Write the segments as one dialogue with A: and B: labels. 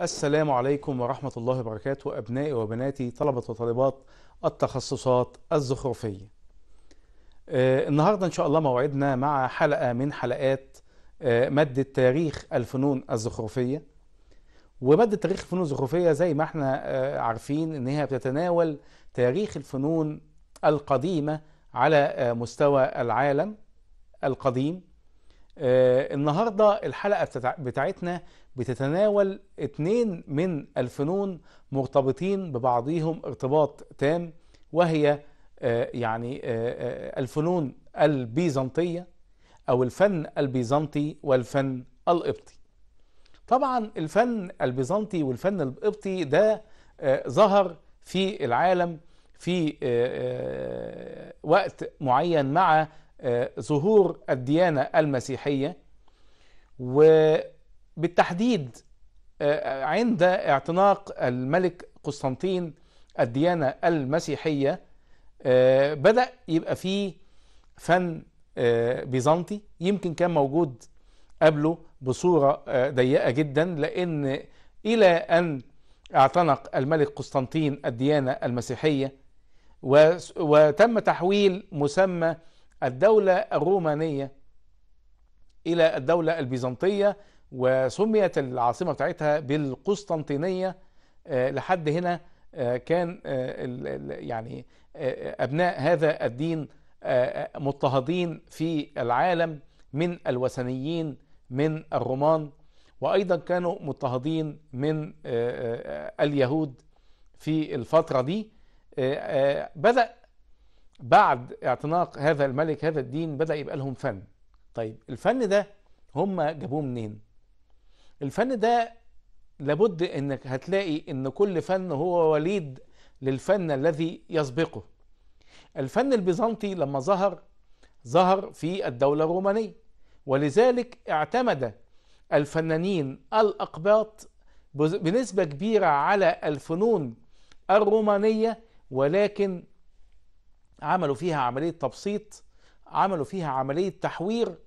A: السلام عليكم ورحمة الله وبركاته أبنائي وبناتي طلبة وطالبات التخصصات الزخرفية آه، النهاردة إن شاء الله موعدنا مع حلقة من حلقات مادة تاريخ الفنون الزخرفية ومادة تاريخ الفنون الزخرفية زي ما احنا آه، عارفين إن هي بتتناول تاريخ الفنون القديمة على آه، مستوى العالم القديم النهاردة الحلقة بتاعتنا بتتناول اتنين من الفنون مرتبطين ببعضهم ارتباط تام وهي آه، يعني آه، آه، الفنون البيزنطية أو الفن البيزنطي والفن القبطي طبعا الفن البيزنطي والفن القبطي ده ظهر في العالم في وقت معين مع ظهور الديانة المسيحية و بالتحديد آه، آه، عند اعتناق الملك قسطنطين الديانة المسيحية آه، بدأ يبقى فيه فن بيزنطي يمكن كان موجود قبله بصورة ضيقة جدا لأن إلى أن اعتنق الملك قسطنطين الديانة المسيحية وتم تحويل مسمى الدولة الرومانية إلى الدولة البيزنطية وسميت العاصمة بتاعتها بالقسطنطينية آه، لحد هنا آه، كان آه، يعني أبناء هذا الدين مضطهدين في العالم من الوثنيين من الرومان وأيضا كانوا مضطهدين من اليهود في الفترة دي بدأ بعد اعتناق هذا الملك هذا الدين بدأ يبقى لهم فن طيب الفن ده هم جابوه منين الفن ده لابد انك هتلاقي ان كل فن هو وليد للفن الذي يسبقه الفن البيزنطي لما ظهر ظهر في الدولة الرومانية ولذلك اعتمد الفنانين الأقباط بنسبة كبيرة على الفنون الرومانية ولكن عملوا فيها عملية تبسيط عملوا فيها عملية تحوير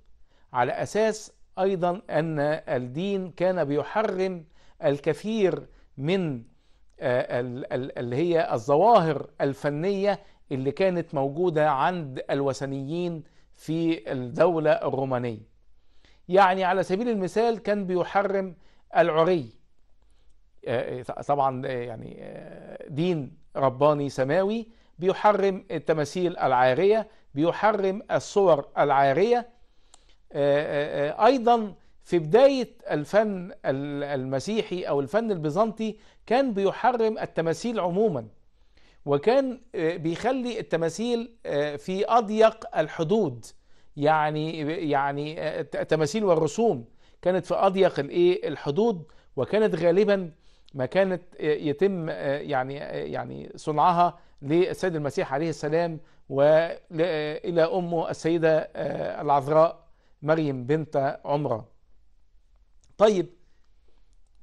A: على أساس ايضا ان الدين كان بيحرم الكثير من آه، اللي هي الظواهر الفنيه اللي كانت موجوده عند الوثنيين في الدوله الرومانيه. يعني على سبيل المثال كان بيحرم العري آه، طبعا آه، يعني دين رباني سماوي بيحرم التماثيل العاريه بيحرم الصور العاريه آه، آه، آه، ايضا في بداية الفن المسيحي أو الفن البيزنطي كان بيحرم التماثيل عموما وكان بيخلي التماثيل في أضيق الحدود يعني يعني التماثيل والرسوم كانت في أضيق الايه الحدود وكانت غالبا ما كانت يتم يعني يعني صنعها للسيد المسيح عليه السلام وإلى أمه السيدة العذراء مريم بنت عمرة طيب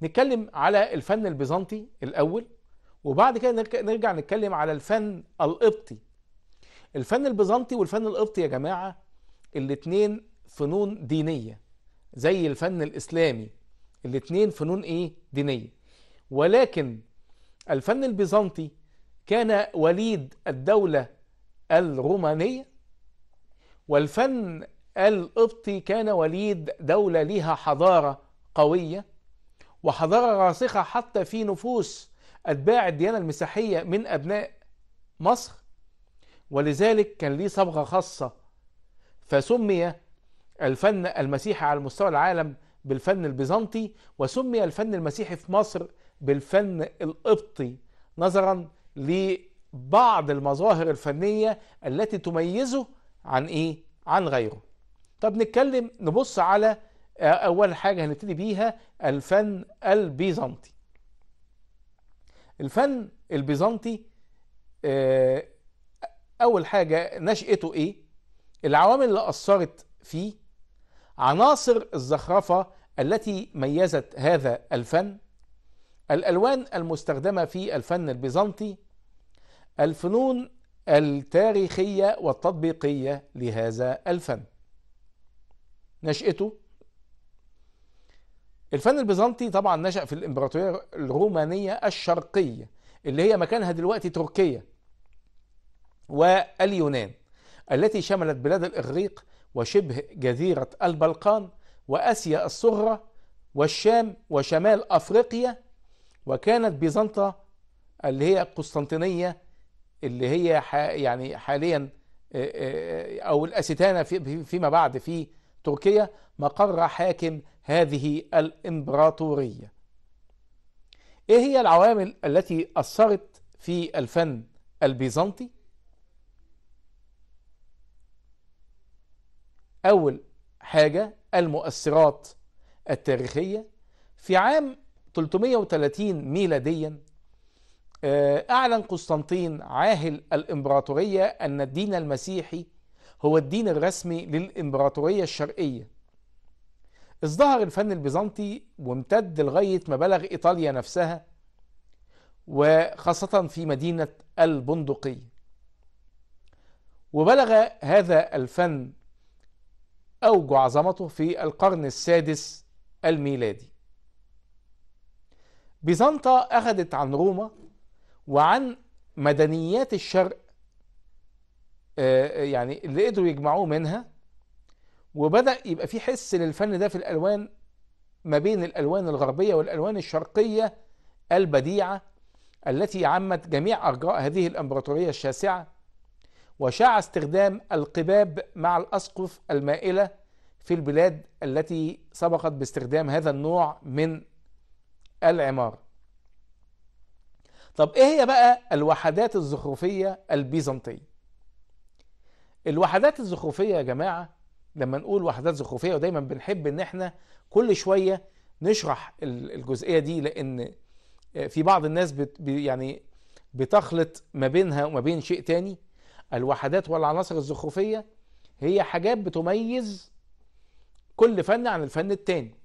A: نتكلم على الفن البيزنطي الأول وبعد كده نرجع نتكلم على الفن القبطي الفن البيزنطي والفن القبطي يا جماعة الاثنين فنون دينية زي الفن الإسلامي الاثنين فنون إيه دينية ولكن الفن البيزنطي كان وليد الدولة الرومانية والفن القبطي كان وليد دولة ليها حضارة قوية وحضارة راسخة حتى في نفوس أتباع الديانة المسيحية من أبناء مصر ولذلك كان ليه صبغة خاصة فسمي الفن المسيحي على مستوى العالم بالفن البيزنطي وسمي الفن المسيحي في مصر بالفن القبطي نظرا لبعض المظاهر الفنية التي تميزه عن إيه؟ عن غيره طب نتكلم نبص على آه، أول حاجة هنبتدي بيها الفن البيزنطي الفن البيزنطي آه، أول حاجة نشأته إيه العوامل اللي أثرت فيه عناصر الزخرفة التي ميزت هذا الفن الألوان المستخدمة في الفن البيزنطي الفنون التاريخية والتطبيقية لهذا الفن نشأته الفن البيزنطي طبعا نشأ في الإمبراطورية الرومانية الشرقية اللي هي مكانها دلوقتي تركيا واليونان التي شملت بلاد الإغريق وشبه جزيرة البلقان وآسيا الصغرى والشام وشمال أفريقيا وكانت بيزنطة اللي هي قسطنطينية اللي هي يعني حاليا أو الأستانة فيما بعد في تركيا مقر حاكم هذه الإمبراطورية إيه هي العوامل التي أثرت في الفن البيزنطي؟ أول حاجة المؤثرات التاريخية في عام 330 ميلاديا آه، أعلن قسطنطين عاهل الإمبراطورية أن الدين المسيحي هو الدين الرسمي للإمبراطورية الشرقية ازدهر الفن البيزنطي وامتد لغاية ما بلغ إيطاليا نفسها وخاصة في مدينة البندقية وبلغ هذا الفن أوج عظمته في القرن السادس الميلادي بيزنطة أخذت عن روما وعن مدنيات الشرق آه، آه، يعني اللي قدروا يجمعوه منها وبدا يبقى في حس للفن ده في الالوان ما بين الالوان الغربيه والالوان الشرقيه البديعه التي عمت جميع ارجاء هذه الامبراطوريه الشاسعه وشاع استخدام القباب مع الاسقف المائله في البلاد التي سبقت باستخدام هذا النوع من العماره طب ايه هي بقى الوحدات الزخرفيه البيزنطيه الوحدات الزخرفية يا جماعة لما نقول وحدات زخرفية ودايما بنحب ان احنا كل شوية نشرح الجزئية دي لان آه، في بعض الناس بت يعني بتخلط ما بينها وما بين شيء تاني الوحدات والعناصر الزخرفية هي حاجات بتميز كل فن عن الفن التاني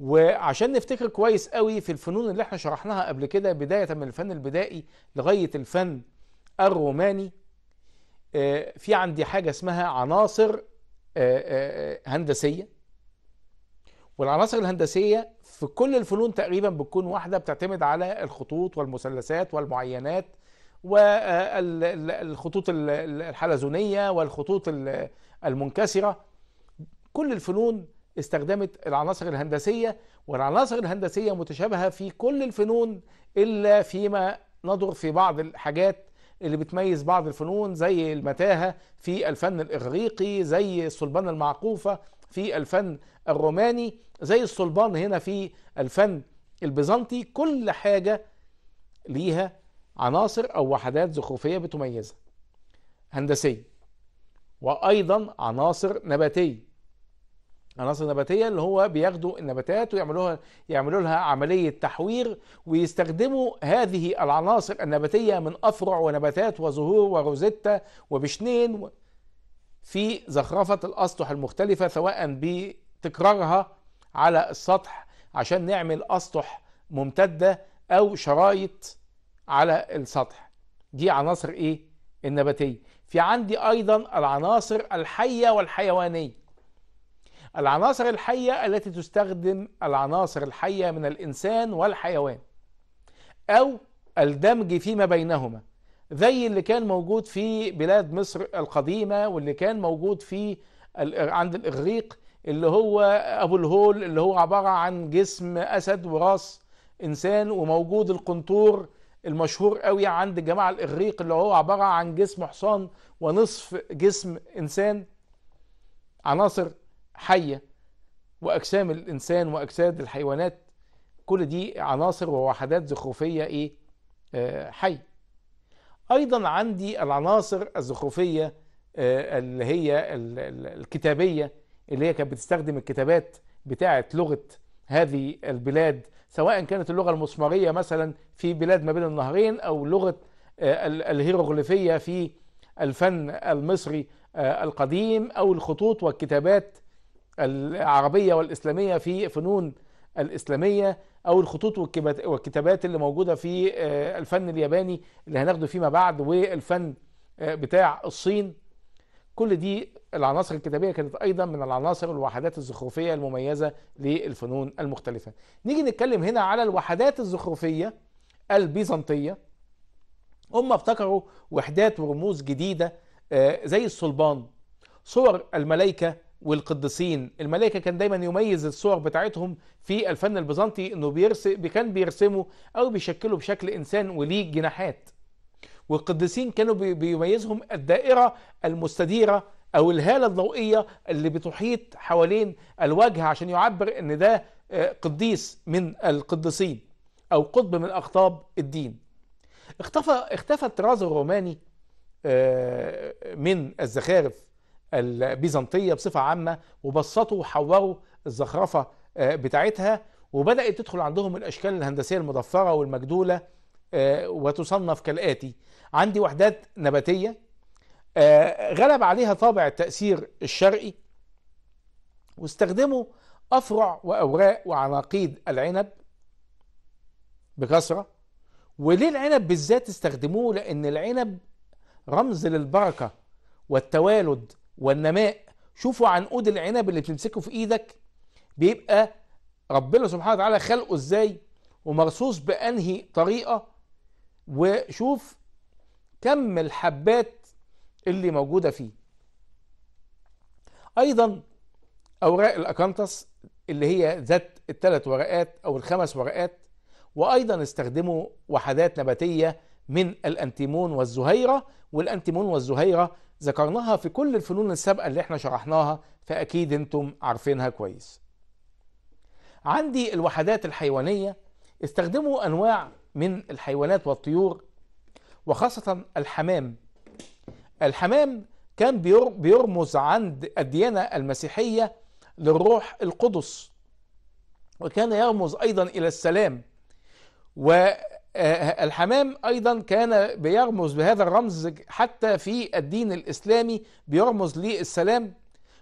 A: وعشان نفتكر كويس قوي في الفنون اللي احنا شرحناها قبل كده بداية من الفن البدائي لغاية الفن الروماني آه، في عندي حاجة اسمها عناصر آه، آه، هندسية والعناصر الهندسية في كل الفنون تقريبا بتكون واحدة بتعتمد على الخطوط والمثلثات والمعينات والخطوط الحلزونية والخطوط المنكسرة كل الفنون استخدمت العناصر الهندسية والعناصر الهندسية متشابهة في كل الفنون إلا فيما ندر في بعض الحاجات اللي بتميز بعض الفنون زي المتاهة في الفن الإغريقي زي الصلبان المعقوفة في الفن الروماني زي الصلبان هنا في الفن البيزنطي كل حاجة ليها عناصر أو وحدات زخرفية بتميزها هندسية وأيضا عناصر نباتية عناصر نباتيه اللي هو بياخدوا النباتات ويعملوها يعملوا لها عمليه تحوير ويستخدموا هذه العناصر النباتيه من افرع ونباتات وزهور وروزيتا وبشنين في زخرفه الاسطح المختلفه سواء بتكرارها على السطح عشان نعمل اسطح ممتده او شرايط على السطح دي عناصر ايه النباتيه في عندي ايضا العناصر الحيه والحيوانيه العناصر الحية التي تستخدم العناصر الحية من الإنسان والحيوان أو الدمج فيما بينهما زي اللي كان موجود في بلاد مصر القديمة واللي كان موجود في عند الإغريق اللي هو أبو الهول اللي هو عبارة عن جسم أسد وراس إنسان وموجود القنطور المشهور قوي عند الجماعة الإغريق اللي هو عبارة عن جسم حصان ونصف جسم إنسان عناصر حية وأجسام الإنسان وأجساد الحيوانات كل دي عناصر ووحدات زخرفية إيه حي آه، حية أيضا عندي العناصر الزخرفية آه، اللي هي الكتابية اللي هي كانت بتستخدم الكتابات بتاعة لغة هذه البلاد سواء كانت اللغة المسمارية مثلا في بلاد ما بين النهرين أو لغة آه، الهيروغليفية في الفن المصري القديم أو الخطوط والكتابات العربية والإسلامية في فنون الإسلامية أو الخطوط والكتابات اللي موجودة في آه، الفن الياباني اللي هناخده فيما بعد والفن آه، بتاع الصين كل دي العناصر الكتابية كانت أيضا من العناصر الوحدات الزخرفية المميزة للفنون المختلفة نيجي نتكلم هنا على الوحدات الزخرفية البيزنطية هم ابتكروا وحدات ورموز جديدة آه، زي الصلبان صور الملائكة والقديسين الملائكه كان دايما يميز الصور بتاعتهم في الفن البيزنطي انه بيرسم كان بيرسموا او بيشكله بشكل انسان وليه جناحات والقديسين كانوا بيميزهم الدائره المستديره او الهاله الضوئيه اللي بتحيط حوالين الوجه عشان يعبر ان ده آه، قديس من القديسين او قطب من اقطاب الدين اختفى اختفى الطراز الروماني آه، من الزخارف البيزنطيه بصفه عامه وبسطوا وحوروا الزخرفه آه، بتاعتها وبدات تدخل عندهم الاشكال الهندسيه المضفره والمجدوله آه، وتصنف كالاتي عندي وحدات نباتيه آه، غلب عليها طابع التاثير الشرقي واستخدموا افرع واوراق وعناقيد العنب بكثره وليه العنب بالذات استخدموه لان العنب رمز للبركه والتوالد والنماء شوفوا عنقود العنب اللي بتمسكه في ايدك بيبقى ربنا سبحانه وتعالى خلقه ازاي ومرصوص بانهي طريقه وشوف كم الحبات اللي موجوده فيه ايضا اوراق الاكانتس اللي هي ذات الثلاث ورقات او الخمس ورقات وايضا استخدموا وحدات نباتيه من الأنتيمون والزهيرة والأنتيمون والزهيرة ذكرناها في كل الفنون السابقة اللي احنا شرحناها فأكيد انتم عارفينها كويس عندي الوحدات الحيوانية استخدموا أنواع من الحيوانات والطيور وخاصة الحمام الحمام كان بيرمز عند الديانة المسيحية للروح القدس وكان يرمز أيضا إلى السلام و آه، آه، الحمام ايضا كان بيرمز بهذا الرمز حتى في الدين الاسلامي بيرمز للسلام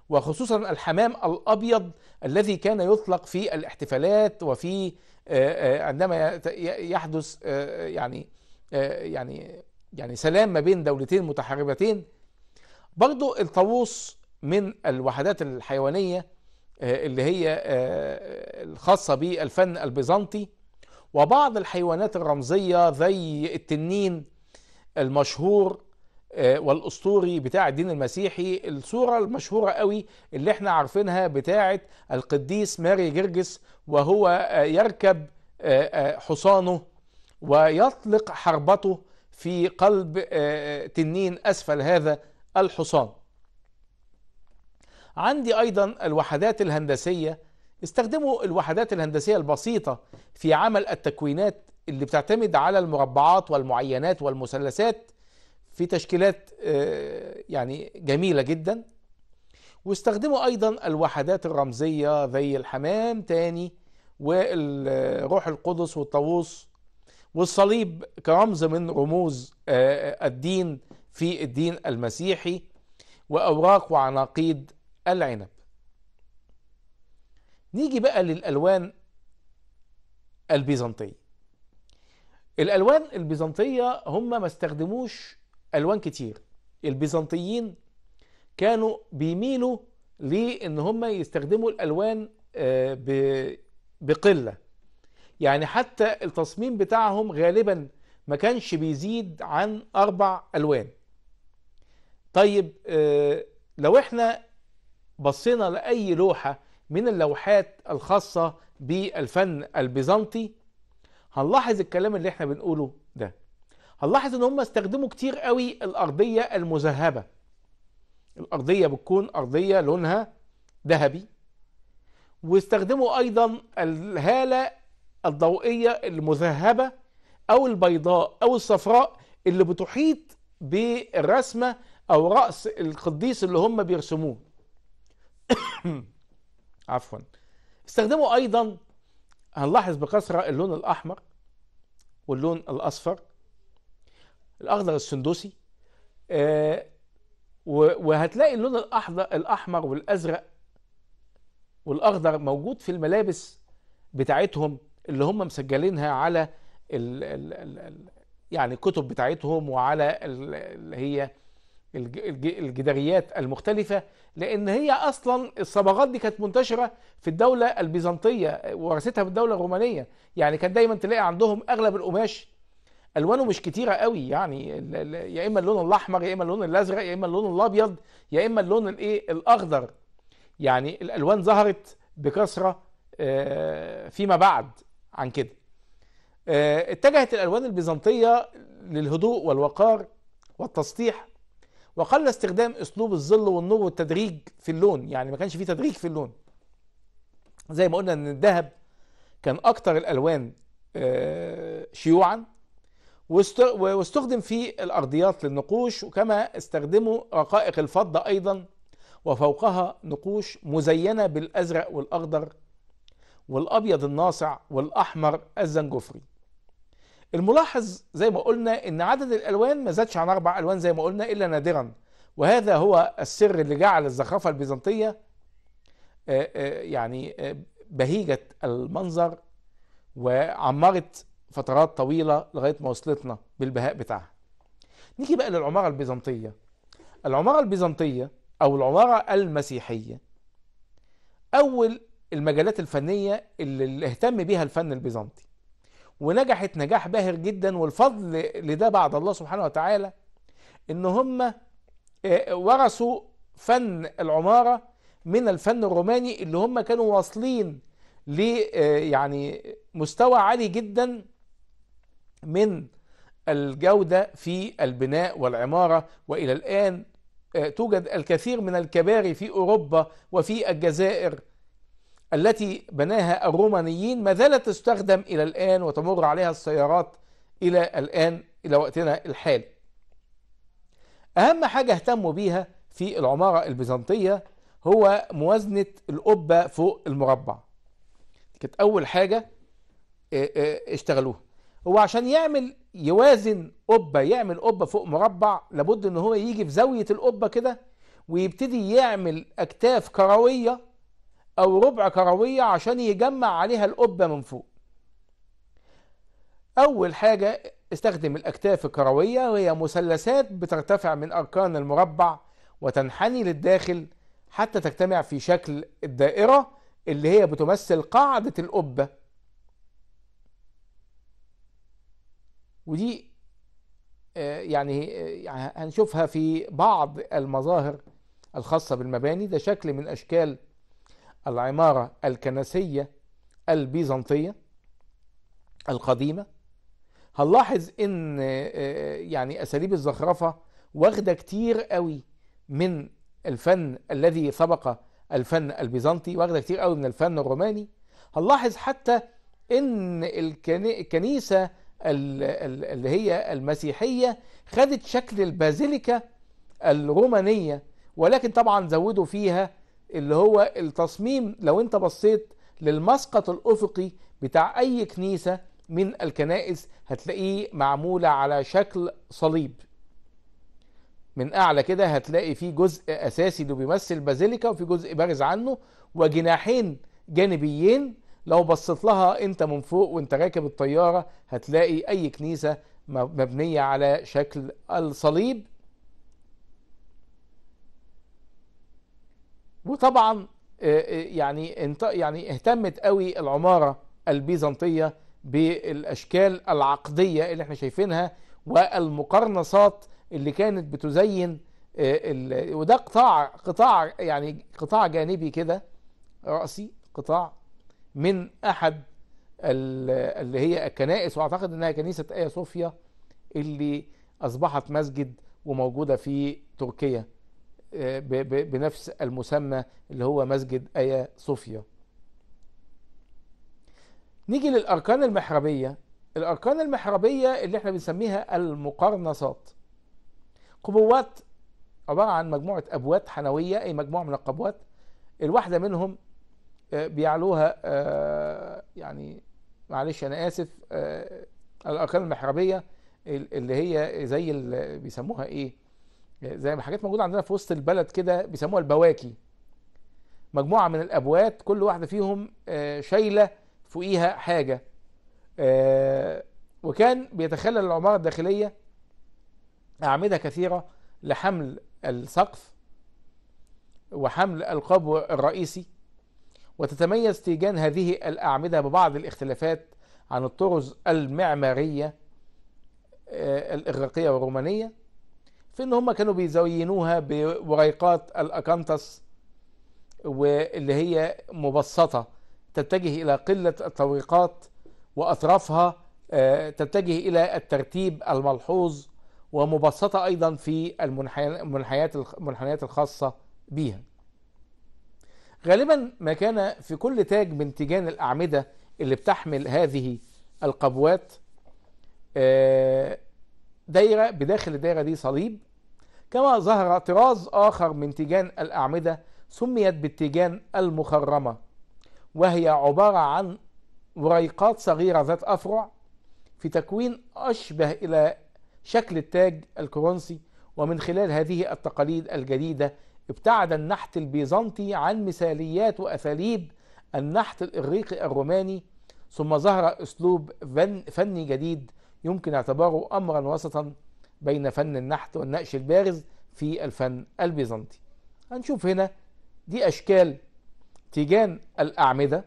A: وخصوصا الحمام الابيض الذي كان يطلق في الاحتفالات وفي آه، عندما يحدث يعني يعني يعني سلام ما بين دولتين متحاربتين برضو الطاووس من الوحدات الحيوانيه اللي هي الخاصه بالفن البيزنطي وبعض الحيوانات الرمزية زي التنين المشهور آه، والاسطوري بتاع الدين المسيحي الصوره المشهوره قوي اللي احنا عارفينها بتاعه القديس ماري جرجس وهو آه، يركب آه، حصانه ويطلق حربته في قلب تنين اسفل هذا الحصان عندي ايضا الوحدات الهندسيه استخدموا الوحدات الهندسية البسيطة في عمل التكوينات اللي بتعتمد على المربعات والمعينات والمثلثات في تشكيلات آه، يعني جميلة جدا واستخدموا أيضا الوحدات الرمزية زي الحمام تاني والروح القدس والطاووس والصليب كرمز من رموز آه، الدين في الدين المسيحي وأوراق وعناقيد العنب نيجي بقى للألوان البيزنطية الألوان البيزنطية هم ما استخدموش ألوان كتير البيزنطيين كانوا بيميلوا لأن هم يستخدموا الألوان آه، بقلة يعني حتى التصميم بتاعهم غالبا ما كانش بيزيد عن أربع ألوان طيب آه، لو احنا بصينا لأي لوحة من اللوحات الخاصة بالفن البيزنطي هنلاحظ الكلام اللي احنا بنقوله ده هنلاحظ ان هم استخدموا كتير قوي الارضية المذهبة الارضية بتكون ارضية لونها ذهبي واستخدموا ايضا الهالة الضوئية المذهبة او البيضاء او الصفراء اللي بتحيط بالرسمة او رأس القديس اللي هم بيرسموه عفوا استخدموا ايضا هنلاحظ بكثره اللون الاحمر واللون الاصفر الاخضر السندوسي آه، وهتلاقي اللون الاحمر الاحمر والازرق والاخضر موجود في الملابس بتاعتهم اللي هم مسجلينها على الـ الـ الـ يعني الكتب بتاعتهم وعلى اللي هي الجداريات المختلفة لأن هي أصلا الصبغات دي كانت منتشرة في الدولة البيزنطية ورثتها في الدولة الرومانية يعني كان دايما تلاقي عندهم أغلب القماش ألوانه مش كتيرة قوي يعني يا إما اللون الأحمر يا إما اللون الأزرق يا إما اللون الأبيض يا إما اللون الإيه الأخضر يعني الألوان ظهرت بكثرة آه، فيما بعد عن كده آه، اتجهت الألوان البيزنطية للهدوء والوقار والتسطيح وقل استخدام اسلوب الظل والنور والتدريج في اللون يعني ما كانش فيه تدريج في اللون زي ما قلنا ان الذهب كان اكتر الالوان آه، شيوعا واستخدم في الارضيات للنقوش وكما استخدموا رقائق الفضه ايضا وفوقها نقوش مزينه بالازرق والاخضر والابيض الناصع والاحمر الزنجفري الملاحظ زي ما قلنا ان عدد الالوان ما زادش عن اربع الوان زي ما قلنا الا نادرا وهذا هو السر اللي جعل الزخرفه البيزنطيه آه، آه، يعني آه، بهيجه المنظر وعمرت فترات طويله لغايه ما وصلتنا بالبهاء بتاعها. نيجي بقى للعماره البيزنطيه. العماره البيزنطيه او العماره المسيحيه اول المجالات الفنيه اللي اهتم بيها الفن البيزنطي. ونجحت نجاح باهر جدا والفضل لده بعد الله سبحانه وتعالى ان هم آه، ورثوا فن العمارة من الفن الروماني اللي هم كانوا واصلين ل آه، يعني مستوى عالي جدا من الجودة في البناء والعمارة وإلى الآن آه، توجد الكثير من الكباري في أوروبا وفي الجزائر التي بناها الرومانيين ما زالت تستخدم إلى الآن وتمر عليها السيارات إلى الآن إلى وقتنا الحالي أهم حاجة اهتموا بيها في العمارة البيزنطية هو موازنة القبة فوق المربع كانت أول حاجة آه، آه، اشتغلوها هو عشان يعمل يوازن قبة يعمل قبة فوق مربع لابد ان هو يجي في زاوية القبة كده ويبتدي يعمل أكتاف كروية أو ربع كروية عشان يجمع عليها القبة من فوق أول حاجة استخدم الأكتاف الكروية وهي مثلثات بترتفع من أركان المربع وتنحني للداخل حتى تجتمع في شكل الدائرة اللي هي بتمثل قاعدة القبة ودي آه، يعني،, آه، يعني هنشوفها في بعض المظاهر الخاصة بالمباني ده شكل من أشكال العمارة الكنسية البيزنطية القديمة هنلاحظ ان آه، يعني اساليب الزخرفة واخدة كتير قوي من الفن الذي سبق الفن البيزنطي واخدة كتير قوي من الفن الروماني هنلاحظ حتى ان الكنيسة اللي هي المسيحية خدت شكل البازيليكا الرومانية ولكن طبعا زودوا فيها اللي هو التصميم لو انت بصيت للمسقط الافقي بتاع اي كنيسه من الكنائس هتلاقيه معموله على شكل صليب من اعلى كده هتلاقي فيه جزء اساسي اللي بيمثل بازيليكا وفي جزء بارز عنه وجناحين جانبيين لو بصيت لها انت من فوق وانت راكب الطياره هتلاقي اي كنيسه مبنيه على شكل الصليب وطبعا آه، آه، يعني يعني اهتمت قوي العماره البيزنطيه بالاشكال العقديه اللي احنا شايفينها والمقرنصات اللي كانت بتزين آه، وده قطاع قطاع يعني قطاع جانبي كده راسي قطاع من احد اللي هي الكنائس واعتقد انها كنيسه ايا صوفيا اللي اصبحت مسجد وموجوده في تركيا آه، بنفس المسمى اللي هو مسجد ايا صوفيا نيجي للاركان المحربيه الاركان المحربيه اللي احنا بنسميها المقرنصات قبوات عباره عن مجموعه ابوات حنويه اي مجموعه من القبوات الواحده منهم آه، بيعلوها آه، يعني معلش انا اسف الاركان المحربيه اللي هي زي اللي بيسموها ايه يعني زي ما حاجات موجوده عندنا في وسط البلد كده بيسموها البواكي مجموعه من الابوات كل واحده فيهم آه، شايله فوقيها حاجه آه، وكان بيتخلل العماره الداخليه اعمده كثيره لحمل السقف وحمل القبو الرئيسي وتتميز تيجان هذه الاعمده ببعض الاختلافات عن الطرز المعماريه آه، الاغريقيه والرومانيه في ان هم كانوا بيزينوها بوريقات الاكانتس واللي هي مبسطه تتجه الى قله التوريقات واطرافها آه، تتجه الى الترتيب الملحوظ ومبسطه ايضا في المنحنيات المنحنيات الخاصه بيها. غالبا ما كان في كل تاج من تيجان الاعمده اللي بتحمل هذه القبوات آه، دايره بداخل الدايره دي صليب كما ظهر طراز آخر من تيجان الأعمدة سميت بالتيجان المخرمة وهي عبارة عن وريقات صغيرة ذات أفرع في تكوين أشبه إلى شكل التاج الكورنثي ومن خلال هذه التقاليد الجديدة ابتعد النحت البيزنطي عن مثاليات وأساليب النحت الإغريقي الروماني ثم ظهر أسلوب فني جديد يمكن اعتباره أمرا وسطا بين فن النحت والنقش البارز في الفن البيزنطي هنشوف هنا دي أشكال تيجان الأعمدة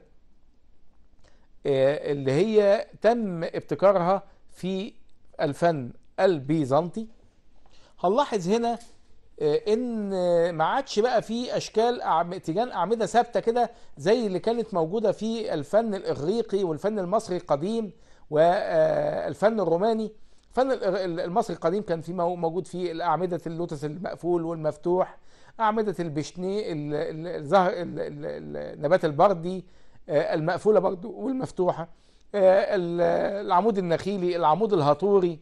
A: آه، اللي هي تم ابتكارها في الفن البيزنطي هنلاحظ هنا آه، ان ما عادش بقى في اشكال تيجان اعمده ثابته كده زي اللي كانت موجوده في الفن الاغريقي والفن المصري القديم والفن آه، الروماني الفن المصري القديم كان في موجود فيه أعمدة اللوتس المقفول والمفتوح أعمدة البشني الزهر النبات البردي آه، المقفولة برضو والمفتوحة آه، العمود النخيلي العمود الهطوري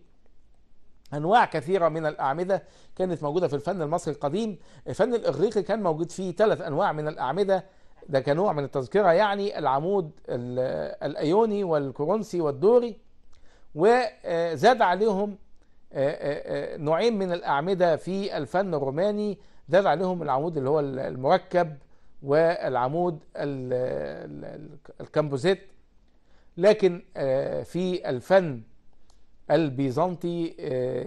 A: انواع كثيره من الاعمده كانت موجوده في الفن المصري القديم الفن الاغريقي كان موجود فيه ثلاث انواع من الاعمده ده كنوع من التذكره يعني العمود الايوني والكورنسي والدوري وزاد عليهم آه، آه، آه، نوعين من الأعمدة في الفن الروماني زاد عليهم العمود اللي هو المركب والعمود الكامبوزيت لكن في الفن البيزنطي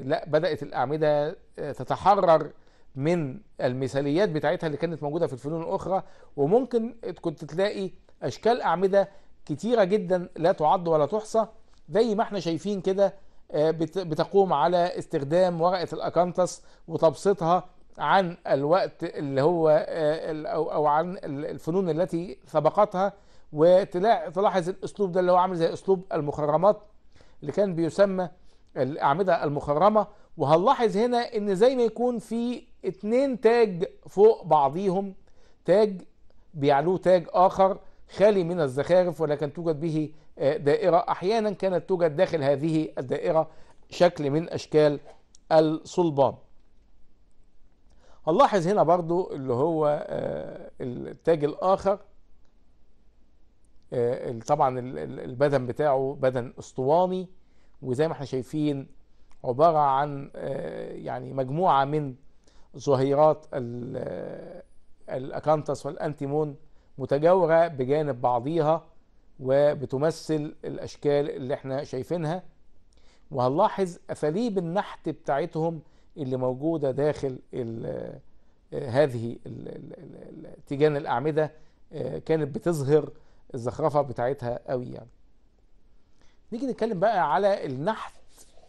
A: لا بدأت الأعمدة تتحرر من المثاليات بتاعتها اللي كانت موجودة في الفنون الأخرى وممكن كنت تلاقي أشكال أعمدة كتيرة جدا لا تعد ولا تحصى زي ما احنا شايفين كده آه، بتقوم على استخدام ورقة الأكانتس وتبسيطها عن الوقت اللي هو آه، أو عن الفنون التي سبقتها وتلاحظ الأسلوب ده اللي هو عامل زي أسلوب المخرمات اللي كان بيسمى الأعمدة المخرمة وهنلاحظ هنا إن زي ما يكون في اتنين تاج فوق بعضيهم تاج بيعلوه تاج آخر خالي من الزخارف ولكن توجد به آه، دائرة أحيانا كانت توجد داخل هذه الدائرة شكل من أشكال الصلبان هنلاحظ هنا برضو اللي هو آه، التاج الآخر آه، طبعا البدن بتاعه بدن اسطواني وزي ما احنا شايفين عبارة عن يعني مجموعة من ظهيرات الأكانتس والأنتيمون متجاوره بجانب بعضيها وبتمثل الاشكال اللي احنا شايفينها وهنلاحظ اساليب النحت بتاعتهم اللي موجوده داخل هذه تيجان الاعمده آه، كانت بتظهر الزخرفه بتاعتها قوي يعني نيجي نتكلم بقى على النحت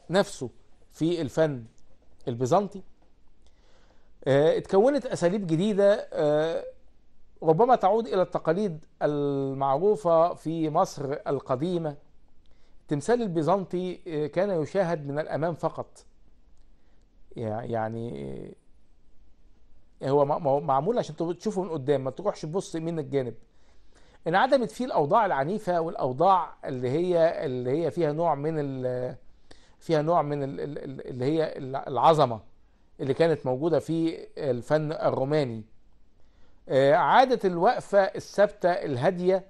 A: نفسه في الفن البيزنطي آه، اتكونت اساليب جديده آه، ربما تعود إلى التقاليد المعروفة في مصر القديمة التمثال البيزنطي آه، كان يشاهد من الأمام فقط يعني آه، هو معمول عشان تشوفه من قدام ما تروحش تبص من الجانب انعدمت فيه الاوضاع العنيفه والاوضاع اللي هي اللي هي فيها نوع من فيها نوع من اللي هي العظمه اللي كانت موجوده في الفن الروماني آه، عادة الوقفة الثابتة الهادية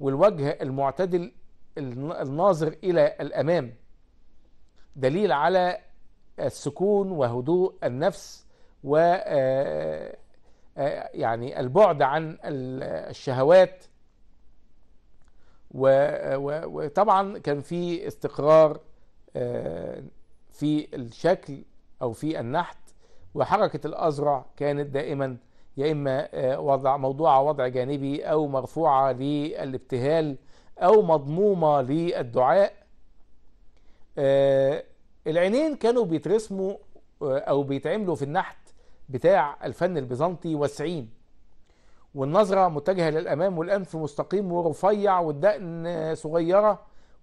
A: والوجه المعتدل الناظر إلى الأمام دليل على السكون وهدوء النفس و آه، آه، يعني البعد عن الشهوات وطبعا كان في استقرار في الشكل او في النحت وحركه الازرع كانت دائما يا إما آه، وضع موضوعة وضع جانبي أو مرفوعة للابتهال أو مضمومة للدعاء آه، العينين كانوا بيترسموا آه، أو بيتعملوا في النحت بتاع الفن البيزنطي واسعين والنظرة متجهة للأمام والأنف مستقيم ورفيع والدقن صغيرة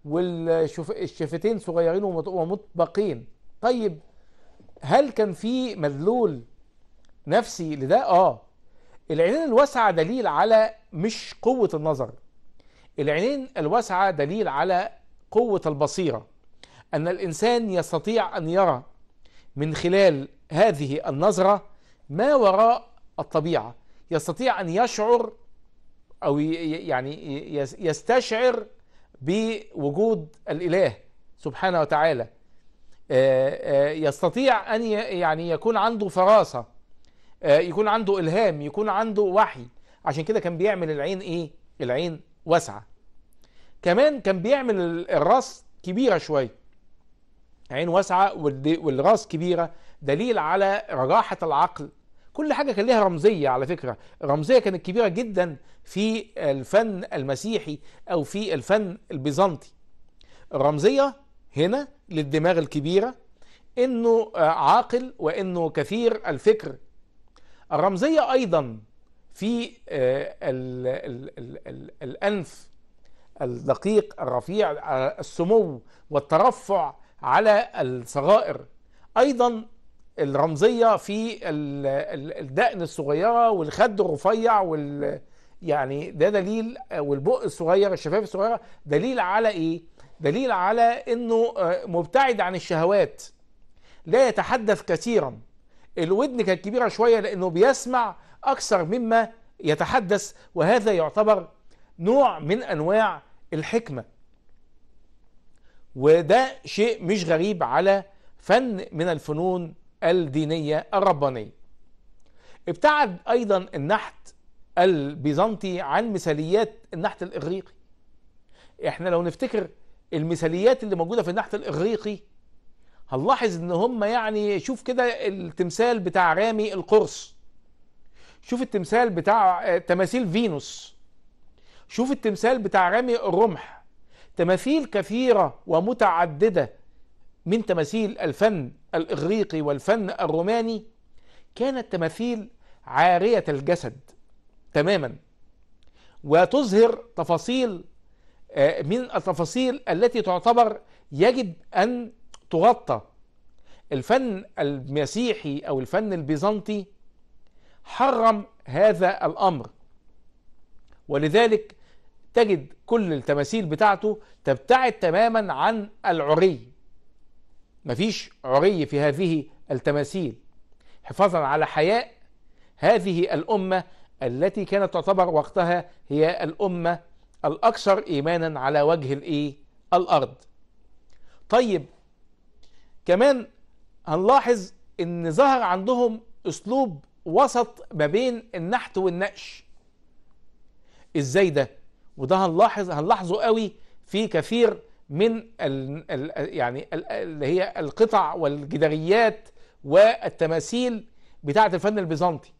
A: والشفتين صغيرين ومطبقين طيب هل كان في مدلول نفسي لده؟ آه العينين الواسعة دليل على مش قوة النظر العينين الواسعة دليل على قوة البصيرة أن الإنسان يستطيع أن يرى من خلال هذه النظرة ما وراء الطبيعة يستطيع أن يشعر أو يعني يستشعر بوجود الإله سبحانه وتعالى آه، آه، يستطيع أن يعني يكون عنده فراسة آه، يكون عنده الهام يكون عنده وحي عشان كده كان بيعمل العين ايه العين واسعه كمان كان بيعمل الراس كبيره شويه عين واسعه والراس كبيره دليل على رجاحه العقل كل حاجه كان ليها رمزيه على فكره رمزيه كانت كبيره جدا في الفن المسيحي او في الفن البيزنطي الرمزيه هنا للدماغ الكبيره انه آه، عاقل وانه كثير الفكر الرمزية أيضا في الـ آه، الـ الـ الأنف الدقيق الرفيع آه، السمو والترفع على الصغائر أيضا الرمزية في الدقن الصغيرة والخد الرفيع وال يعني ده دليل آه، والبق الصغير الشفاف الصغيرة دليل على إيه؟ دليل على إنه مبتعد عن الشهوات لا يتحدث كثيرا الودن كانت كبيرة شوية لأنه بيسمع أكثر مما يتحدث وهذا يعتبر نوع من أنواع الحكمة وده شيء مش غريب على فن من الفنون الدينية الربانية ابتعد أيضا النحت البيزنطي عن مثاليات النحت الإغريقي احنا لو نفتكر المثاليات اللي موجودة في النحت الإغريقي هنلاحظ ان هم يعني شوف كده التمثال بتاع رامي القرص شوف التمثال بتاع آه، تماثيل فينوس شوف التمثال بتاع رامي الرمح تماثيل كثيرة ومتعددة من تماثيل الفن الإغريقي والفن الروماني كانت تماثيل عارية الجسد تماما وتظهر تفاصيل آه، من التفاصيل التي تعتبر يجب أن تغطى الفن المسيحي او الفن البيزنطي حرم هذا الامر ولذلك تجد كل التماثيل بتاعته تبتعد تماما عن العري مفيش عري في هذه التماثيل حفاظا على حياء هذه الامه التي كانت تعتبر وقتها هي الامه الاكثر ايمانا على وجه الايه الارض طيب كمان هنلاحظ ان ظهر عندهم اسلوب وسط ما بين النحت والنقش ازاي ده وده هنلاحظ هنلاحظه قوي في كثير من الـ الـ يعني اللي هي القطع والجداريات والتماثيل بتاعه الفن البيزنطي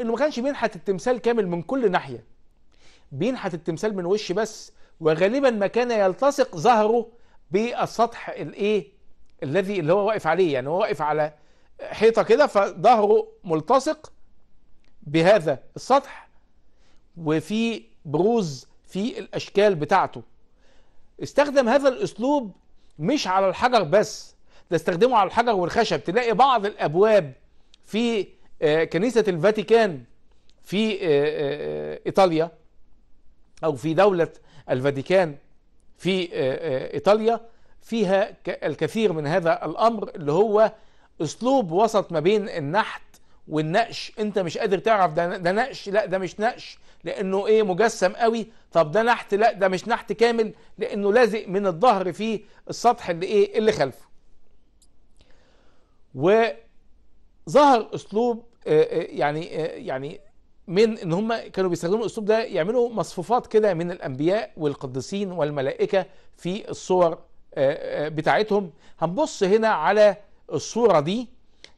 A: انه ما كانش بينحت التمثال كامل من كل ناحيه بينحت التمثال من وش بس وغالبا ما كان يلتصق ظهره بالسطح الايه الذي اللي هو واقف عليه يعني هو واقف على حيطه كده فظهره ملتصق بهذا السطح وفي بروز في الاشكال بتاعته استخدم هذا الاسلوب مش على الحجر بس ده استخدمه على الحجر والخشب تلاقي بعض الابواب في آه، كنيسه الفاتيكان في آه، آه، ايطاليا او في دوله الفاتيكان في ايطاليا فيها الكثير من هذا الأمر اللي هو أسلوب وسط ما بين النحت والنقش أنت مش قادر تعرف ده, ده نقش لا ده مش نقش لأنه إيه مجسم قوي طب ده نحت لا ده مش نحت كامل لأنه لازق من الظهر في السطح اللي إيه اللي خلفه وظهر أسلوب يعني يعني من ان هم كانوا بيستخدموا الاسلوب ده يعملوا مصفوفات كده من الانبياء والقديسين والملائكه في الصور آه، آه، بتاعتهم هنبص هنا على الصورة دي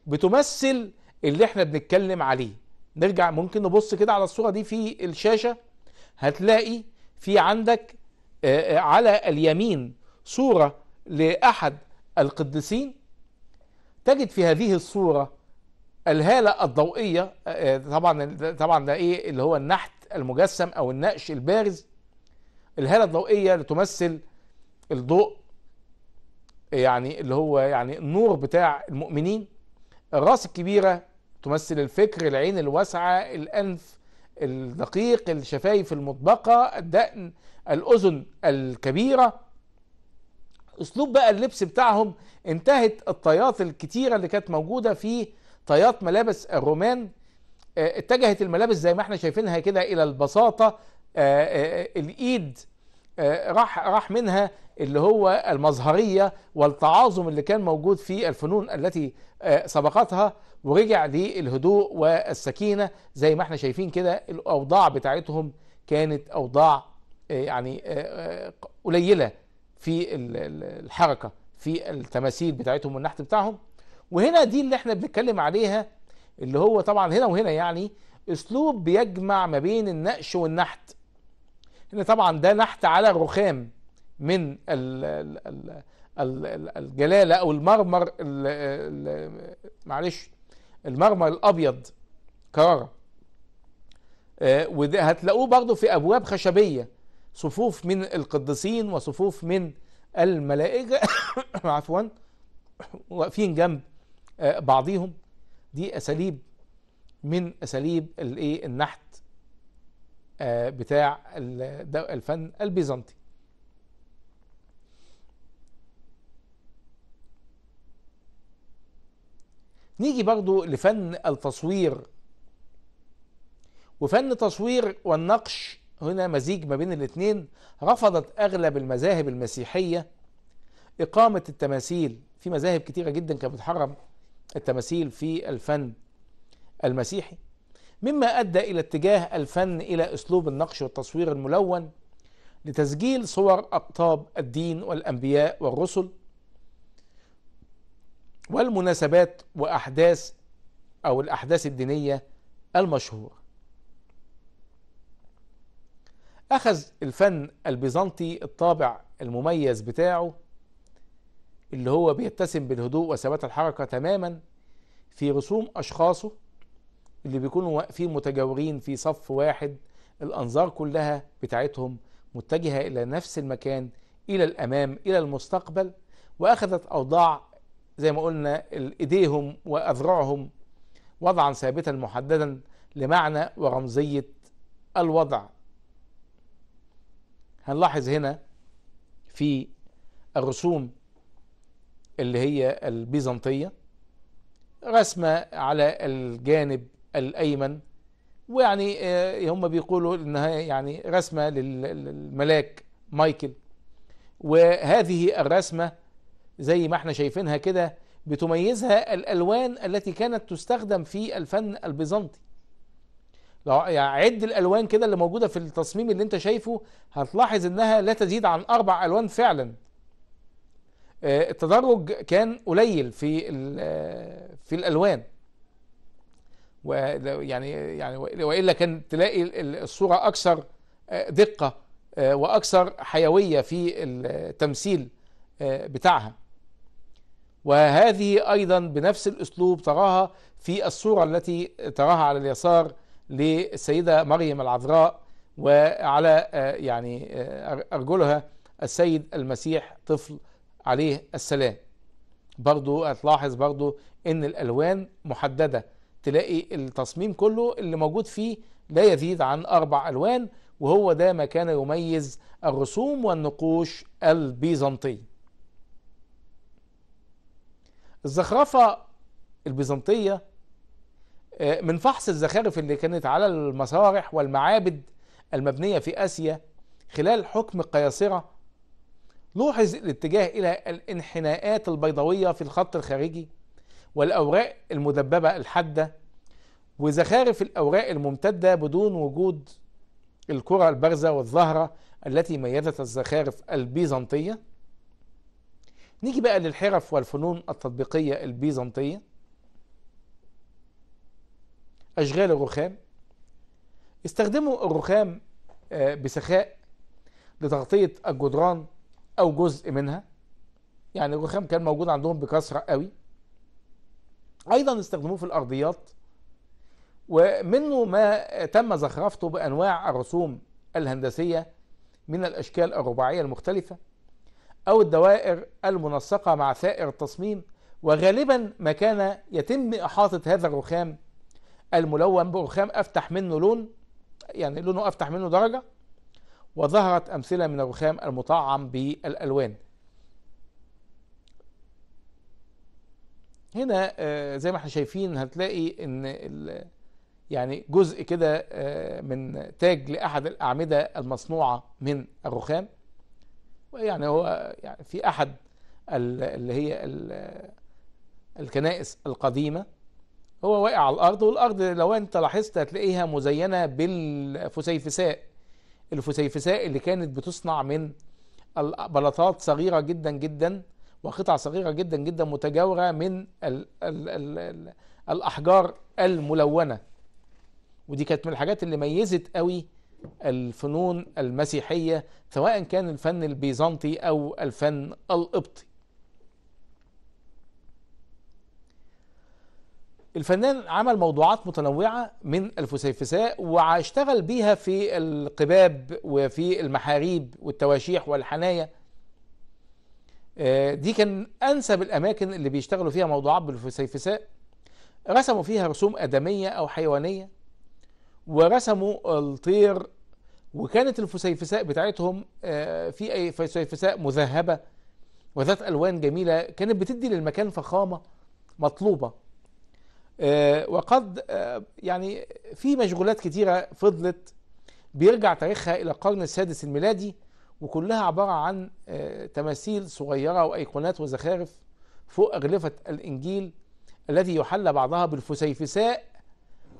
A: بتمثل اللي احنا بنتكلم عليه نرجع ممكن نبص كده على الصورة دي في الشاشة هتلاقي في عندك آه، على اليمين صورة لأحد القديسين تجد في هذه الصورة الهالة الضوئية طبعا طبعا ده ايه اللي هو النحت المجسم او النقش البارز الهالة الضوئية لتمثل الضوء يعني اللي هو يعني النور بتاع المؤمنين الراس الكبيرة تمثل الفكر العين الواسعة الأنف الدقيق الشفايف المطبقة الدقن الأذن الكبيرة أسلوب بقى اللبس بتاعهم انتهت الطيات الكتيرة اللي كانت موجودة في طيات ملابس الرومان آه، اتجهت الملابس زي ما احنا شايفينها كده إلى البساطة آه، آه، الايد آه، راح راح منها اللي هو المظهريه والتعاظم اللي كان موجود في الفنون التي آه، سبقتها ورجع للهدوء والسكينه زي ما احنا شايفين كده الاوضاع بتاعتهم كانت اوضاع آه، يعني قليله في الحركه في التماثيل بتاعتهم والنحت بتاعهم وهنا دي اللي احنا بنتكلم عليها اللي هو طبعا هنا وهنا يعني اسلوب بيجمع ما بين النقش والنحت لان طبعا ده نحت على الرخام من الجلاله او المرمر معلش المرمر الابيض كراره آه، وده هتلاقوه برضه في ابواب خشبيه صفوف من القديسين وصفوف من الملائكه عفوا واقفين جنب آه، بعضيهم دي اساليب من اساليب الايه النحت آه، بتاع الفن البيزنطي نيجي برضو لفن التصوير وفن التصوير والنقش هنا مزيج ما بين الاثنين رفضت اغلب المذاهب المسيحيه اقامه التماثيل في مذاهب كتيره جدا كانت بتحرم التماثيل في الفن المسيحي مما أدى إلى اتجاه الفن إلى أسلوب النقش والتصوير الملون لتسجيل صور أقطاب الدين والأنبياء والرسل والمناسبات وأحداث أو الأحداث الدينية المشهورة أخذ الفن البيزنطي الطابع المميز بتاعه اللي هو بيتسم بالهدوء وثبات الحركة تماما في رسوم أشخاصه اللي بيكونوا واقفين متجاورين في صف واحد الأنظار كلها بتاعتهم متجهة إلى نفس المكان إلى الأمام إلى المستقبل وأخذت أوضاع زي ما قلنا إيديهم وأذرعهم وضعا ثابتا محددا لمعنى ورمزية الوضع هنلاحظ هنا في الرسوم اللي هي البيزنطية رسمة على الجانب الأيمن ويعني آه، هم بيقولوا انها يعني رسمه للملاك مايكل وهذه الرسمه زي ما احنا شايفينها كده بتميزها الالوان التي كانت تستخدم في الفن البيزنطي لو يعني عد الالوان كده اللي موجوده في التصميم اللي انت شايفه هتلاحظ انها لا تزيد عن اربع الوان فعلا آه، التدرج كان قليل في آه، في الالوان ويعني يعني, يعني والا كان تلاقي الصوره اكثر آه، دقه آه، واكثر حيويه في التمثيل آه، بتاعها وهذه ايضا بنفس الاسلوب تراها في الصوره التي تراها على اليسار للسيده مريم العذراء وعلى يعني ارجلها السيد المسيح طفل عليه السلام برضو هتلاحظ برضو ان الالوان محدده تلاقي التصميم كله اللي موجود فيه لا يزيد عن أربع ألوان وهو ده ما كان يميز الرسوم والنقوش البيزنطي الزخرفة البيزنطية آه، من فحص الزخارف اللي كانت على المسارح والمعابد المبنية في آسيا خلال حكم قياصرة لوحظ الاتجاه إلى الانحناءات البيضاوية في الخط الخارجي والأوراق المدببة الحادة وزخارف الأوراق الممتدة بدون وجود الكرة البارزة والظهرة التي ميزت الزخارف البيزنطية نيجي بقى للحرف والفنون التطبيقية البيزنطية أشغال الرخام استخدموا الرخام آه، بسخاء لتغطية الجدران أو جزء منها يعني الرخام كان موجود عندهم بكثرة قوي ايضا استخدموه في الارضيات ومنه ما تم زخرفته بانواع الرسوم الهندسيه من الاشكال الرباعيه المختلفه او الدوائر المنسقه مع ثائر التصميم وغالبا ما كان يتم احاطه هذا الرخام الملون برخام افتح منه لون يعني لونه افتح منه درجه وظهرت امثله من الرخام المطعم بالالوان هنا آه، زي ما احنا شايفين هتلاقي ان يعني جزء كده آه، من تاج لاحد الاعمده المصنوعه من الرخام ويعني هو يعني في احد اللي هي الكنائس القديمه هو واقع على الارض والارض لو انت لاحظت هتلاقيها مزينه بالفسيفساء الفسيفساء اللي كانت بتصنع من بلاطات صغيره جدا جدا وقطع صغيرة جدا جدا متجاورة من الـ الـ الـ الأحجار الملونة ودي كانت من الحاجات اللي ميزت قوي الفنون المسيحية سواء كان الفن البيزنطي أو الفن القبطي الفنان عمل موضوعات متنوعة من الفسيفساء واشتغل بيها في القباب وفي المحاريب والتواشيح والحناية آه، دي كان انسب الاماكن اللي بيشتغلوا فيها موضوعات بالفسيفساء رسموا فيها رسوم ادميه او حيوانيه ورسموا الطير وكانت الفسيفساء بتاعتهم آه، في اي فسيفساء مذهبه وذات الوان جميله كانت بتدي للمكان فخامه مطلوبه آه، وقد يعني في مشغولات كتيره فضلت بيرجع تاريخها الى القرن السادس الميلادي وكلها عبارة عن آه، تماثيل صغيرة وأيقونات وزخارف فوق أغلفة الإنجيل التي يحلى بعضها بالفسيفساء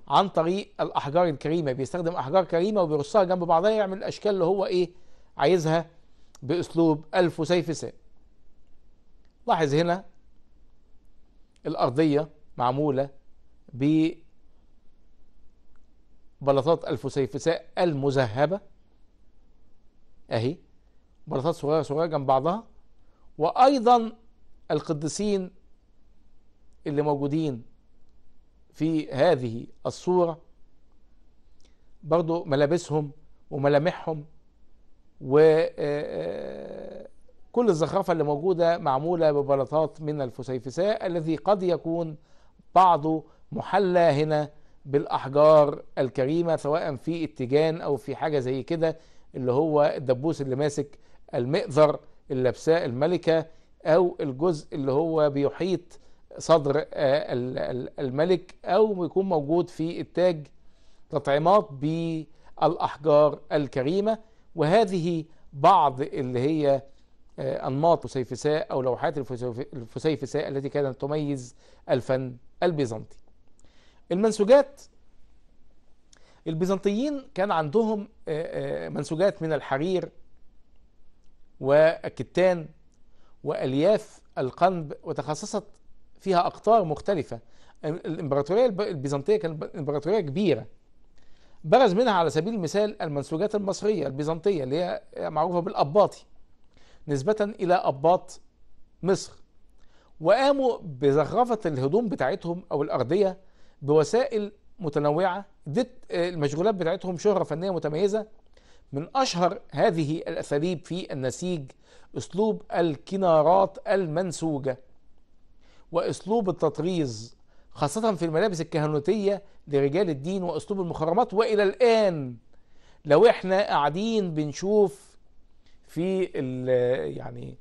A: عن طريق الأحجار الكريمة بيستخدم أحجار كريمة وبيرصها جنب بعضها يعمل الأشكال اللي هو إيه عايزها بأسلوب الفسيفساء لاحظ هنا الأرضية معمولة ببلاطات الفسيفساء المذهبة اهي بلاطات صغيره صغيره جنب بعضها وايضا القديسين اللي موجودين في هذه الصوره برضو ملابسهم وملامحهم وكل آه، آه، الزخرفة اللي موجودة معمولة ببلاطات من الفسيفساء الذي قد يكون بعضه محلى هنا بالأحجار الكريمة سواء في اتجان أو في حاجة زي كده اللي هو الدبوس اللي ماسك المئذر اللي الملكه او الجزء اللي هو بيحيط صدر آه، الملك او يكون موجود في التاج تطعيمات بالاحجار الكريمه وهذه بعض اللي هي آه، انماط فسيفساء او لوحات الفسيفساء التي كانت تميز الفن البيزنطي. المنسوجات البيزنطيين كان عندهم آه، آه، منسوجات من الحرير والكتان والياف القنب وتخصصت فيها اقطار مختلفه الامبراطوريه البيزنطيه كانت امبراطوريه كبيره برز منها على سبيل المثال المنسوجات المصريه البيزنطيه اللي هي معروفه بالاباطي نسبه الى اباط مصر وقاموا بزخرفه الهدوم بتاعتهم او الارضيه بوسائل متنوعه اديت المشغولات بتاعتهم شهره فنيه متميزه من اشهر هذه الاساليب في النسيج اسلوب الكنارات المنسوجه واسلوب التطريز خاصه في الملابس الكهنوتيه لرجال الدين واسلوب المخرمات والى الان لو احنا قاعدين بنشوف في يعني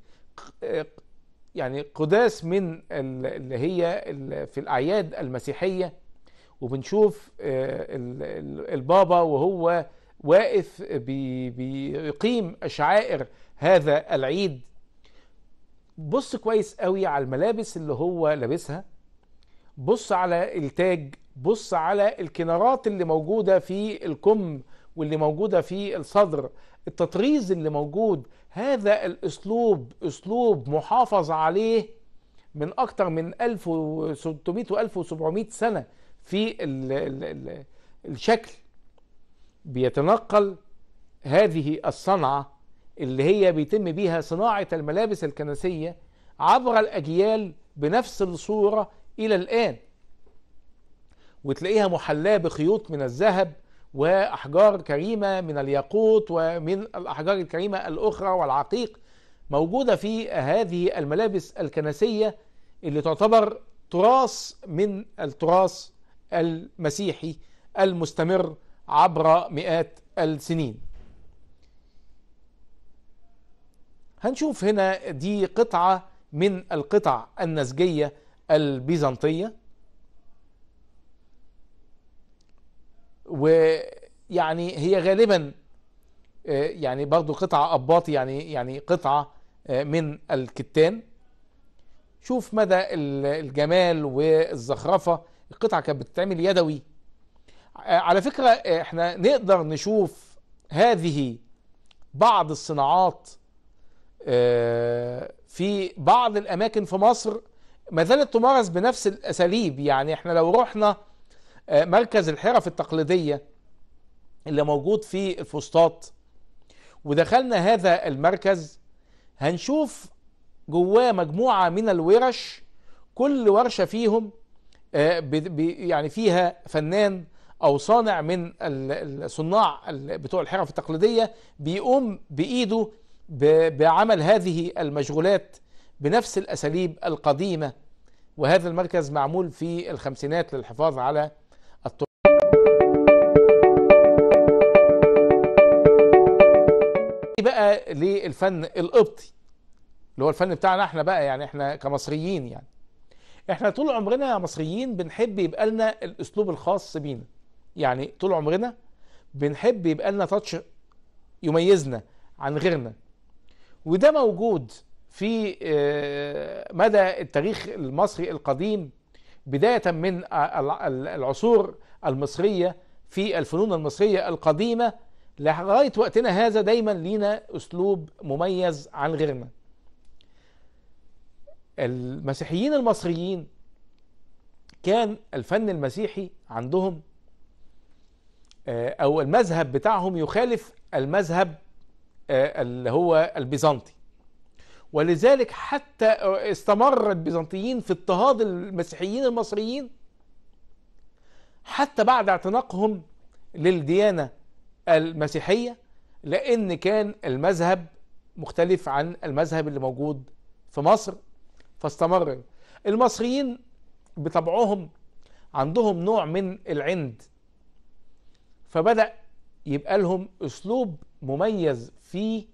A: يعني قداس من اللي هي في الاعياد المسيحيه وبنشوف آه، البابا وهو واقف بيقيم شعائر هذا العيد بص كويس قوي على الملابس اللي هو لابسها بص على التاج بص على الكنارات اللي موجودة في الكم واللي موجودة في الصدر التطريز اللي موجود هذا الأسلوب أسلوب محافظ عليه من أكتر من 1600 و 1700 سنة في الـ الـ الـ الشكل بيتنقل هذه الصنعة اللي هي بيتم بيها صناعة الملابس الكنسية عبر الأجيال بنفس الصورة إلى الآن وتلاقيها محلاة بخيوط من الذهب وأحجار كريمة من الياقوت ومن الأحجار الكريمة الأخرى والعقيق موجودة في هذه الملابس الكنسية اللي تعتبر تراث من التراث المسيحي المستمر عبر مئات السنين هنشوف هنا دي قطعة من القطع النسجية البيزنطية ويعني هي غالبا آه، يعني برضو قطعة أباط يعني يعني قطعة آه، من الكتان شوف مدى الجمال والزخرفة القطعه كانت بتتعمل يدوي آه، على فكره آه، احنا نقدر نشوف هذه بعض الصناعات آه، في بعض الاماكن في مصر ما زالت تمارس بنفس الاساليب يعني احنا لو رحنا مركز الحرف التقليديه اللي موجود في الفسطاط ودخلنا هذا المركز هنشوف جواه مجموعه من الورش كل ورشه فيهم آه، يعني فيها فنان او صانع من الصناع بتوع الحرف التقليديه بيقوم بايده بعمل هذه المشغولات بنفس الاساليب القديمه وهذا المركز معمول في الخمسينات للحفاظ على التراث إيه بقى للفن القبطي اللي هو الفن بتاعنا احنا بقى يعني احنا كمصريين يعني احنا طول عمرنا يا مصريين بنحب يبقى لنا الاسلوب الخاص بينا يعني طول عمرنا بنحب يبقى لنا تاتش يميزنا عن غيرنا وده موجود في آه، مدى التاريخ المصري القديم بداية من العصور المصرية في الفنون المصرية القديمة لغاية وقتنا هذا دايما لينا أسلوب مميز عن غيرنا المسيحيين المصريين كان الفن المسيحي عندهم آه، او المذهب بتاعهم يخالف المذهب آه، اللي هو البيزنطي ولذلك حتى استمر البيزنطيين في اضطهاد المسيحيين المصريين حتى بعد اعتناقهم للديانة المسيحية لأن كان المذهب مختلف عن المذهب اللي موجود في مصر فاستمر المصريين بطبعهم عندهم نوع من العند فبدأ يبقى لهم أسلوب مميز في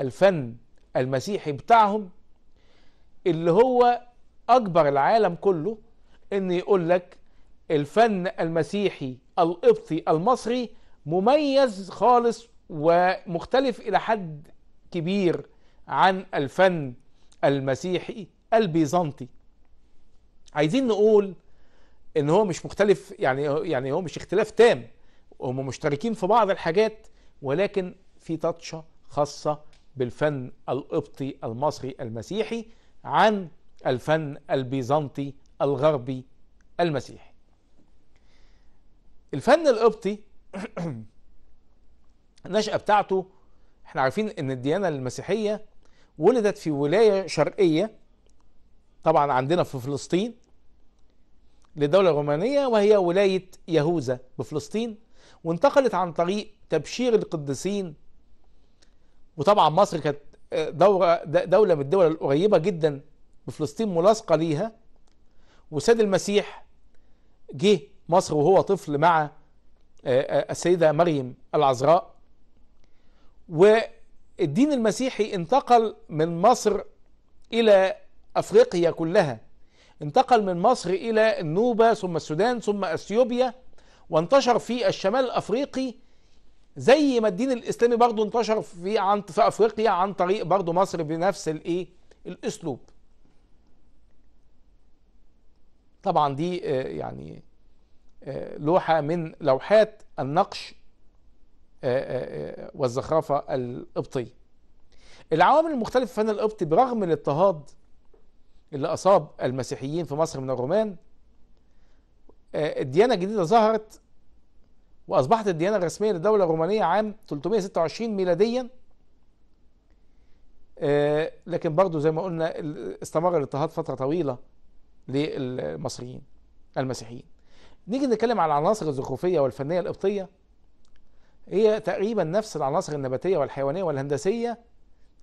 A: الفن المسيحي بتاعهم اللي هو أكبر العالم كله إن يقول لك الفن المسيحي القبطي المصري مميز خالص ومختلف إلى حد كبير عن الفن المسيحي البيزنطي عايزين نقول ان هو مش مختلف يعني يعني هو مش اختلاف تام هم مشتركين في بعض الحاجات ولكن في تاتشه خاصه بالفن القبطي المصري المسيحي عن الفن البيزنطي الغربي المسيحي الفن القبطي النشأة بتاعته احنا عارفين ان الديانة المسيحية ولدت في ولاية شرقية طبعا عندنا في فلسطين للدولة الرومانية وهي ولاية يهوذا بفلسطين وانتقلت عن طريق تبشير القديسين وطبعا مصر كانت آه، دورة دولة من الدول القريبة جدا بفلسطين ملاصقة ليها وسيد المسيح جه مصر وهو طفل مع آه، آه، السيدة مريم العذراء والدين المسيحي انتقل من مصر إلى أفريقيا كلها انتقل من مصر إلى النوبة ثم السودان ثم أثيوبيا وانتشر في الشمال الأفريقي زي ما الدين الإسلامي برضه انتشر في عن في أفريقيا عن طريق برضه مصر بنفس الإيه الأسلوب طبعا دي آه، يعني آه، لوحة من لوحات النقش آه، والزخرفة القبطية العوامل المختلفة في فن القبطي برغم الاضطهاد اللي أصاب المسيحيين في مصر من الرومان آه، الديانة الجديدة ظهرت وأصبحت الديانة الرسمية للدولة الرومانية عام 326 ميلاديا آه، لكن برضو زي ما قلنا استمر الاضطهاد فترة طويلة للمصريين المسيحيين نيجي نتكلم على العناصر الزخرفية والفنية القبطية هي تقريبا نفس العناصر النباتية والحيوانية والهندسية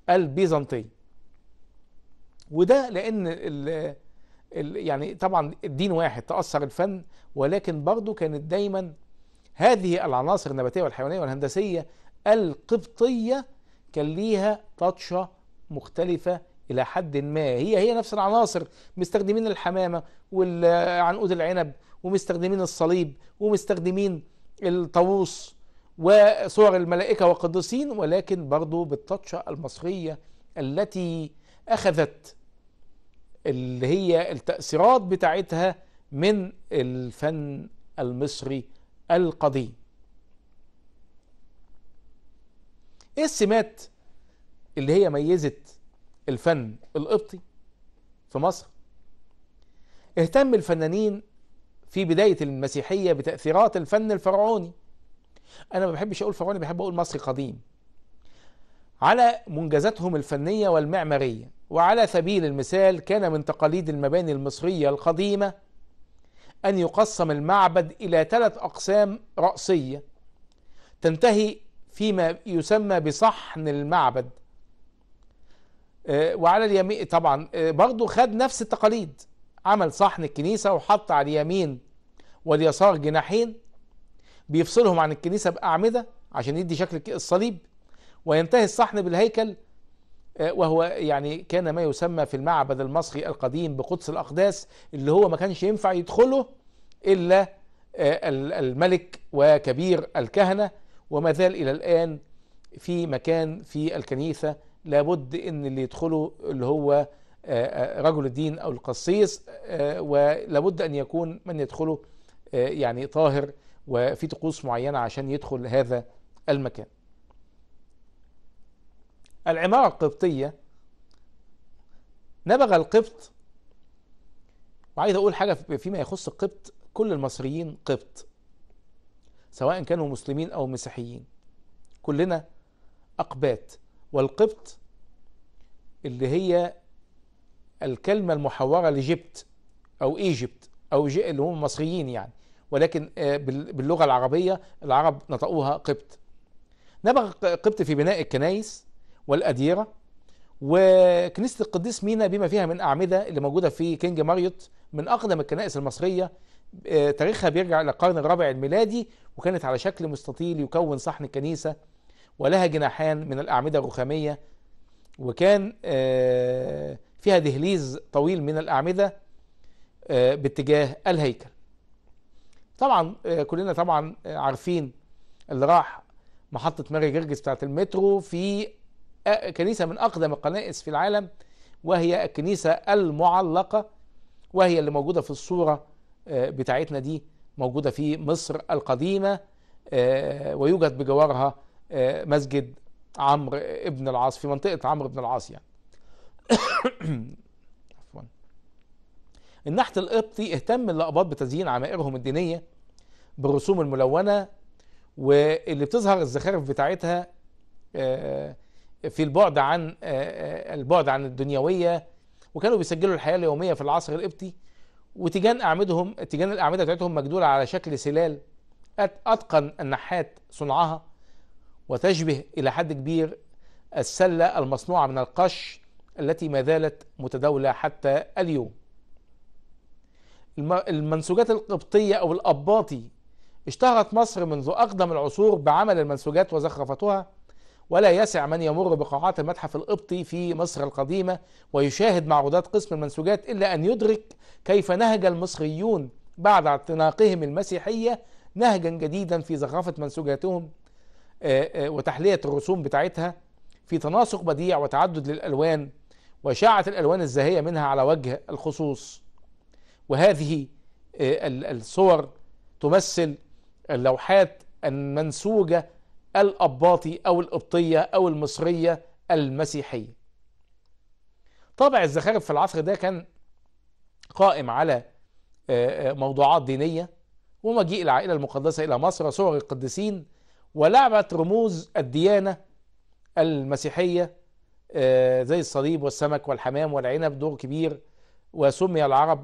A: البيزنطية وده لان ال ال يعني طبعا الدين واحد تاثر الفن ولكن برضه كانت دايما هذه العناصر النباتيه والحيوانيه والهندسيه القبطيه كان ليها تاتشه مختلفه الى حد ما هي هي نفس العناصر مستخدمين الحمامه والعنقود العنب ومستخدمين الصليب ومستخدمين الطاووس وصور الملائكه والقديسين ولكن برضه بالتاتشه المصريه التي اخذت اللي هي التأثيرات بتاعتها من الفن المصري القديم ايه السمات اللي هي ميزت الفن القبطي في مصر اهتم الفنانين في بداية المسيحية بتأثيرات الفن الفرعوني أنا ما بحبش أقول فرعوني بحب أقول مصري قديم على منجزاتهم الفنية والمعمارية وعلى سبيل المثال كان من تقاليد المباني المصرية القديمة أن يقسم المعبد إلى ثلاث أقسام رأسية تنتهي فيما يسمى بصحن المعبد آه، وعلى اليمين طبعا آه، برضه خد نفس التقاليد عمل صحن الكنيسة وحط على اليمين واليسار جناحين بيفصلهم عن الكنيسة بأعمدة عشان يدي شكل الصليب وينتهي الصحن بالهيكل آه، وهو يعني كان ما يسمى في المعبد المصري القديم بقدس الأقداس اللي هو ما كانش ينفع يدخله إلا آه، الملك وكبير الكهنة وما زال إلى الآن في مكان في الكنيسة لابد ان اللي يدخله اللي هو آه، رجل الدين او القصيص ولابد ان يكون من يدخله يعني طاهر وفي طقوس معينه عشان يدخل هذا المكان العمارة القبطية نبغ القبط وعايز أقول حاجة فيما يخص القبط كل المصريين قبط سواء كانوا مسلمين أو مسيحيين كلنا أقباط والقبط اللي هي الكلمة المحورة لجبت أو إيجبت أو جي اللي هم مصريين يعني ولكن آه، باللغة العربية العرب نطقوها قبط نبغ قبط في بناء الكنائس والأديرة وكنيسة القديس مينا بما فيها من أعمدة اللي موجودة في كينج ماريوت من أقدم الكنائس المصرية آه، تاريخها بيرجع إلى القرن الرابع الميلادي وكانت على شكل مستطيل يكون صحن الكنيسة ولها جناحان من الأعمدة الرخامية وكان آه، فيها دهليز طويل من الأعمدة آه، باتجاه الهيكل طبعا كلنا طبعا عارفين اللي راح محطة ماري جرجس بتاعت المترو في كنيسة من أقدم الكنائس في العالم وهي الكنيسة المعلقة وهي اللي موجودة في الصورة آه، بتاعتنا دي موجودة في مصر القديمة آه، ويوجد بجوارها آه، مسجد عمرو ابن العاص في منطقة عمرو بن العاص يعني عفوا النحت القبطي اهتم الأقباط بتزيين عمائرهم الدينية بالرسوم الملونة واللي بتظهر الزخارف بتاعتها آه في البعد عن آه، آه، البعد عن الدنيويه وكانوا بيسجلوا الحياه اليوميه في العصر القبطي وتيجان اعمدهم تيجان الاعمده بتاعتهم مجدوله على شكل سلال اتقن النحات صنعها وتشبه الى حد كبير السله المصنوعه من القش التي ما زالت متداوله حتى اليوم المنسوجات القبطيه او الاباطي اشتهرت مصر منذ اقدم العصور بعمل المنسوجات وزخرفتها ولا يسع من يمر بقاعات المتحف القبطي في مصر القديمة ويشاهد معروضات قسم المنسوجات إلا أن يدرك كيف نهج المصريون بعد اعتناقهم المسيحية نهجا جديدا في زخرفة منسوجاتهم آه، آه، وتحلية الرسوم بتاعتها في تناسق بديع وتعدد للألوان وشاعة الألوان الزاهية منها على وجه الخصوص وهذه آه، الصور تمثل اللوحات المنسوجة الأباطي أو القبطية أو المصرية المسيحية طابع الزخارف في العصر ده كان قائم على آه، آه، موضوعات دينية ومجيء العائلة المقدسة إلى مصر صور القديسين ولعبة رموز الديانة المسيحية آه، زي الصليب والسمك والحمام والعنب دور كبير وسمي العرب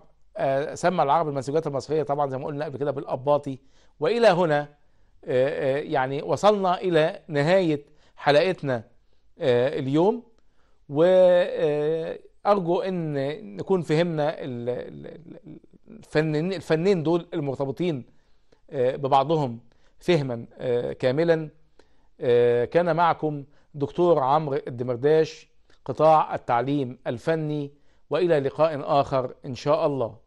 A: سمى العرب المنسوجات المصرية طبعا زي ما قلنا قبل كده بالأباطي وإلى هنا آه، آه، يعني وصلنا إلى نهاية حلقتنا آه، اليوم وأرجو أن نكون فهمنا الفنين, الفنين دول المرتبطين ببعضهم فهما كاملا كان معكم دكتور عمرو الدمرداش قطاع التعليم الفني والى لقاء اخر ان شاء الله